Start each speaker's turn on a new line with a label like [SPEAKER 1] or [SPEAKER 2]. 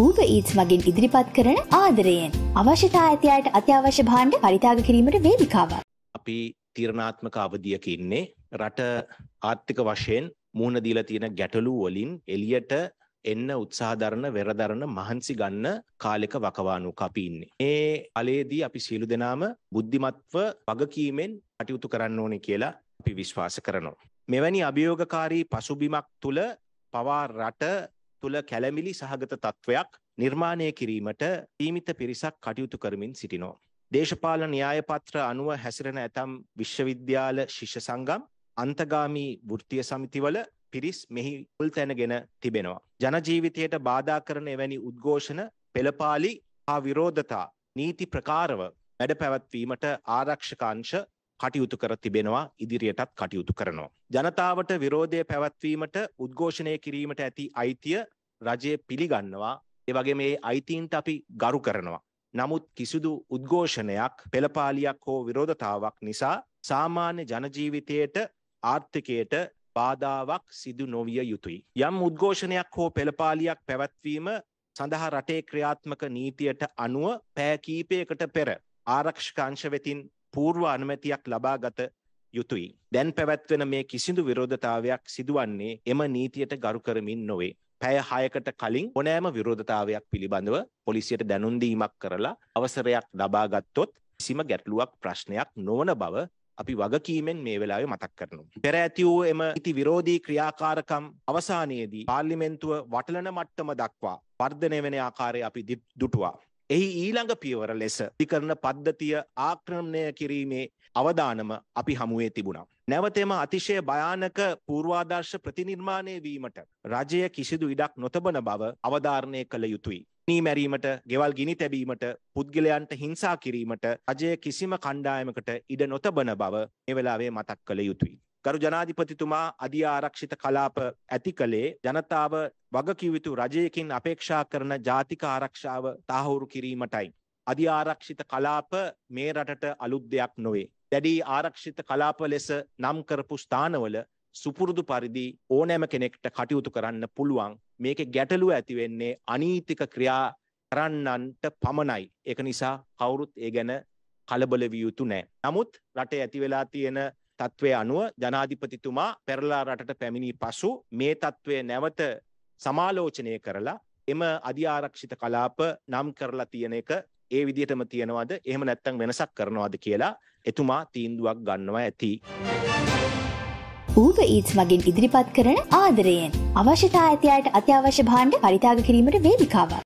[SPEAKER 1] ඌබ ඊත්ස් මගින් ඉදිරිපත් කරන ආදරයෙන් අවශ්‍යතා ඇතියට අත්‍යවශ්‍ය භාණ්ඩ පරිතාග කිරීමට වේදිකාව. අපි තීරණාත්මක අවධියක ඉන්නේ රට ආර්ථික වශයෙන් මූුණ දීලා තියෙන ගැටලු වලින් එලියට එන්න උත්සාහධරණ වෙරදරණ මහන්සි ගන්න කාලෙක වකවානු අපි ඉන්නේ. ඒ අලේදී අපි සියලු දෙනාම බුද්ධිමත්ව වගකීමෙන් අටියුතු කරන්න ඕනේ කියලා අපි විශ්වාස කරනවා. මෙවැනි අභියෝගකාරී පසුබිමක් තුළ පවා රට තුළ කැළමිලි සහගත තත්ත්වයක් නිර්මාණය කිරීමට තීමිත පිරිසක් කටයුතු කරමින් සිටිනෝ. දේශපාලන න්‍යායපත්‍ර අනුව හැසිරෙන ඇතම් විශ්වවිද්‍යාල ශිෂ්‍ය සංගම් අන්තගාමී වෘත්තිය සමිතිවල පිරිස් මෙහි මුල් තැනගෙන තිබෙනවා. ජනජීවිතයට බාධා කරන එවැනි උද්ඝෝෂණ පෙළපාලි හා විරෝධතා නීති ප්‍රකාරව වැඩ පැවැත්වීමට ආරක්ෂකාංශ කටයුතු කර තිබෙනවා ඉදිරියටත් කටයුතු කරනවා. ජනතාවට විරෝධය පැවැත්වීමට උද්ඝෝෂණය කිරීමට ඇති අයිතිය රජය පිළිගන්නවා එවගේ මේ අයිතීන්ට අපි ගරු කරනවා. නමුත් කිසිදු උද්ඝෝෂණයක් පෙළපාලියක් හෝ විරෝධතාවක් නිසා සාමාන්‍ය ජනජීවිතයට ආර්ථිකයට බාධාවක් සිදු නොවිය යුතුයි. යම් උද්ඝෝෂණයක් හෝ පෙළපාලියක් පැවැත්වීම සඳහා රටේ ක්‍රියාත්මක නීතියට අනුව පෑ කීපයකට පෙර ආරක්ෂකංශ වෙතින් පූර්ව අනුමැතියක් ලබාගත යුතුයි. දැන් පැවැත්වෙන මේ කිසිදු විරෝධතාවයක් සිදුවන්නේ එම නීතියට ගරු කරමින් නොවේ. පැය හයකට කලින් ඕනෑම විරෝධතාවයක් පිළිබඳව පොලිසියට දැනුන්දීමක් කරලා අවසරයක් ලබාගත්තොත් කිසිම ගැටලුවක් ප්‍රශ්නයක් නොවන බව අපි වගකීමෙන් මේ වෙලාවේ මතක් කරනවා. පෙර ඇති වූ එම ඉති විරෝධී ක්‍රියාකාරකම් අවසානයේදී පාර්ලිමේන්තුව වටලන මට්ටම දක්වා වර්ධනය වෙන ආකාරය අපි දුටුවා. එහි ඊළඟ පියවර ලෙස දිකරන පද්ධතිය ආක්‍රමණය කිරීමේ අවදානම අපි හමුවේ තිබුණා. නැවතෙම අතිශය භයානක පූර්වාදර්ශ ප්‍රතිනිර්මාණය වීමට රජය කිසිදු ඉඩක් නොතබන බව අවධාරණය කළ යුතුයි. නීමැරීමට, ගෙවල් ගිනි තැබීමට, පුද්ගලයන්ට හිංසා කිරීමට රජය කිසිම කණ්ඩායමකට ඉඩ නොතබන බව මේ වෙලාවේ මතක් කළ යුතුයි. ගරු ජනාධිපතිතුමා අධි ආරක්ෂිත කලාප ඇති කළේ ජනතාව වගකිව යුතු රජයකින් අපේක්ෂා කරන ජාතික ආරක්ෂාව තාහවුරු කිරීමටයි. අධි ආරක්ෂිත කලාප මේ රටට අලුත් දෙයක් නොවේ. දැඩි ආරක්ෂිත කලාප ලෙස නම් කරපු ස්ථානවල සුපුරුදු පරිදි ඕනෑම කෙනෙක්ට කටයුතු කරන්න පුළුවන්. මේකේ ගැටලුව ඇති වෙන්නේ අනීතික ක්‍රියා කරන්නන්ට පමණයි. ඒක නිසා කවුරුත් ඒ ගැන කලබල විය යුතු නෑ. නමුත් රටේ ඇති වෙලා තියෙන තත්ත්වය අනුව ජනාධිපතිතුමා පෙරලා රටට පැමිණි පසු මේ තත්ත්වය නැවත සමාලෝචනය කරලා එම අධිආරක්ෂිත කලාප නම් කරලා තියෙන එක ඒ විදිහටම තියෙනවද එහෙම නැත්නම් වෙනසක් කරනවද කියලා එතුමා තීන්දුවක් ගන්නවා ඇති. ඌව ඊට්ස් මගින් ඉදිරිපත් කරන ආදරයෙන් අවශ්‍යතා ඇති අයට අත්‍යවශ්‍ය භාණ්ඩ පරිත්‍යාග කිරීමට වේදිකාවක්